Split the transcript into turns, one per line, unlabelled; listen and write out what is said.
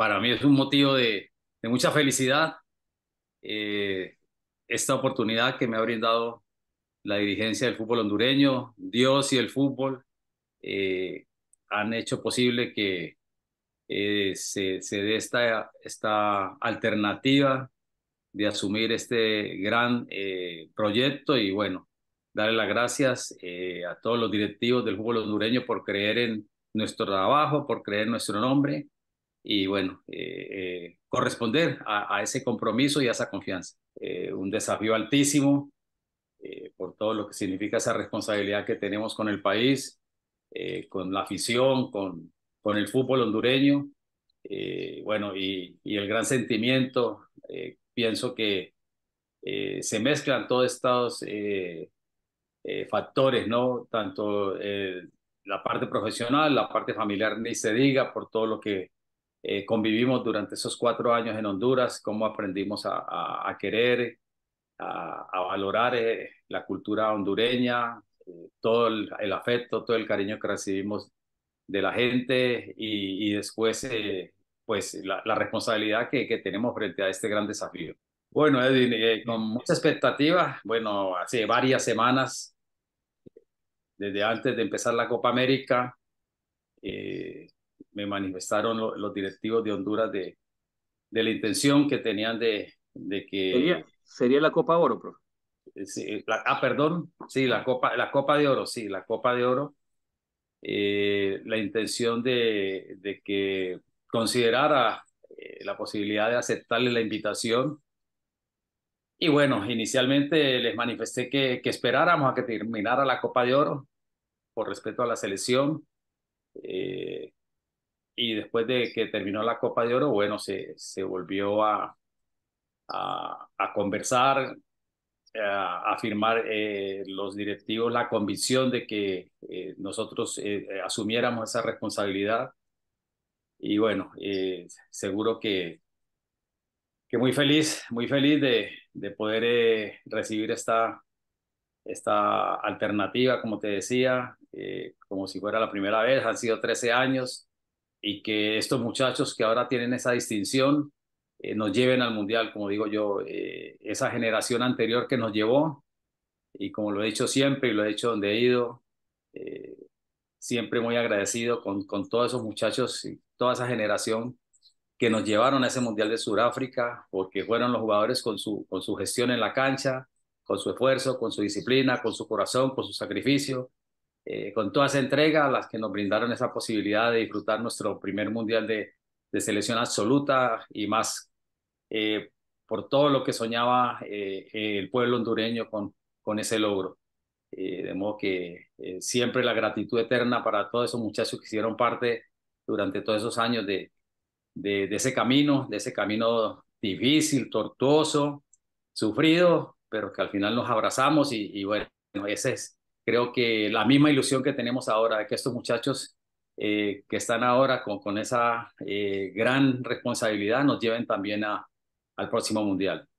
para mí es un motivo de, mucha felicidad eh, esta oportunidad que me ha brindado la dirigencia del fútbol hondureño, Dios y el fútbol eh, han hecho posible que eh, se, dé esta alternativa de asumir este gran proyecto y bueno, darle las gracias a todos los directivos del fútbol hondureño por creer en nuestro trabajo, por creer en nuestro nombre y bueno, eh, eh, corresponder a, ese compromiso y a esa confianza. Eh, un desafío altísimo por todo lo que significa esa responsabilidad que tenemos con el país, con la afición, con, con el fútbol hondureño, bueno, y, y, el gran sentimiento. pienso que se mezclan todos estos factores, ¿no? Tanto la parte profesional, la parte familiar, ni se diga por todo lo que eh, convivimos durante esos cuatro años en Honduras, cómo aprendimos a, querer, a, valorar eh, la cultura hondureña, eh, todo el, afecto, todo el cariño que recibimos de la gente y, después pues la, responsabilidad que, tenemos frente a este gran desafío. Bueno, Edwin, con mucha expectativa, bueno, hace varias semanas, desde antes de empezar la Copa América, me manifestaron los directivos de Honduras de, de la intención que tenían de, de que... Sería, sería la Copa Oro, profe. Eh, eh, ah, perdón, sí, la Copa, la Copa de Oro, sí, la Copa de Oro. Eh, la intención de, de que considerara la posibilidad de aceptarle la invitación. Y bueno, inicialmente les manifesté que, que esperáramos a que terminara la Copa de Oro por respeto a la selección. Eh, y después de que terminó la Copa de Oro, bueno, se, se volvió a, a, conversar, a, firmar eh, los directivos la convicción de que eh, nosotros eh, asumiéramos esa responsabilidad. Y bueno, seguro que, que muy feliz, muy feliz de, de poder recibir esta, esta alternativa, como te decía, como si fuera la primera vez, han sido 13 años y que estos muchachos que ahora tienen esa distinción eh, nos lleven al Mundial, como digo yo, eh, esa generación anterior que nos llevó, y como lo he dicho siempre y lo he dicho donde he ido, eh, siempre muy agradecido con, con todos esos muchachos y toda esa generación que nos llevaron a ese Mundial de Sudáfrica, porque fueron los jugadores con su, con su gestión en la cancha, con su esfuerzo, con su disciplina, con su corazón, con su sacrificio, eh, con todas esa entrega, las que nos brindaron esa posibilidad de disfrutar nuestro primer mundial de, selección absoluta y más eh, por todo lo que soñaba eh, el pueblo hondureño con, con ese logro. de modo que siempre la gratitud eterna para todos esos muchachos que hicieron parte durante todos esos años de, de, ese camino, de ese camino difícil, tortuoso, sufrido, pero que al final nos abrazamos y, y bueno, ese es creo que la misma ilusión que tenemos ahora de que estos muchachos eh, que están ahora con, esa eh, gran responsabilidad nos lleven también al próximo mundial.